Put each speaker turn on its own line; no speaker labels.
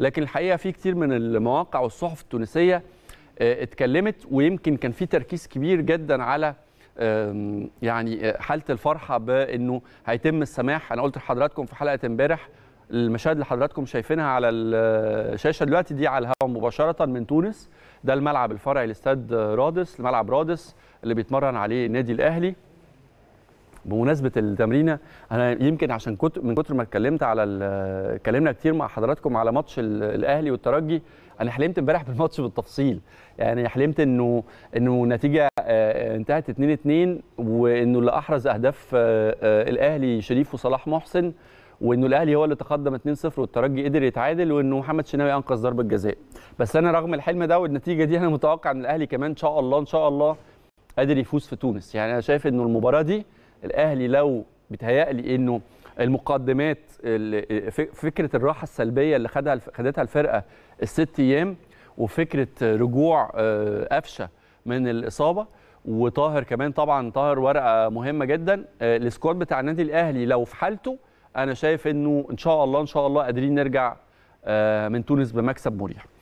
لكن الحقيقه في كتير من المواقع والصحف التونسيه آه، اتكلمت ويمكن كان في تركيز كبير جدا على يعني آه، حاله الفرحه بانه هيتم السماح انا قلت لحضراتكم في حلقه امبارح المشاهد اللي حضراتكم شايفينها على آه، الشاشه دلوقتي دي على الهواء مباشره من تونس ده الملعب الفرعي لاستاد رادس الملعب رادس اللي بيتمرن عليه النادي الاهلي بمناسبه التمرينه انا يمكن عشان كنت من كتر ما اتكلمت على اتكلمنا كتير مع حضراتكم على ماتش الاهلي والترجي انا حلمت امبارح بالماتش بالتفصيل يعني حلمت انه انه النتيجه انتهت 2 2 وانه اللي احرز اهداف الاهلي شريف وصلاح محسن وانه الاهلي هو اللي تقدم 2-0 والترجي قدر يتعادل وانه محمد شناوي انقذ ضربه جزاء بس انا رغم الحلم ده والنتيجه دي انا متوقع ان الاهلي كمان ان شاء الله ان شاء الله قادر يفوز في تونس يعني انا شايف انه المباراه دي الاهلي لو بيتهيألي انه المقدمات فكره الراحه السلبيه اللي خدها خدتها الفرقه الست ايام وفكره رجوع آه، قفشه من الاصابه وطاهر كمان طبعا طاهر ورقه مهمه جدا آه، السكواد بتاع النادي الاهلي لو في حالته انا شايف انه ان شاء الله ان شاء الله قادرين نرجع آه، من تونس بمكسب مريح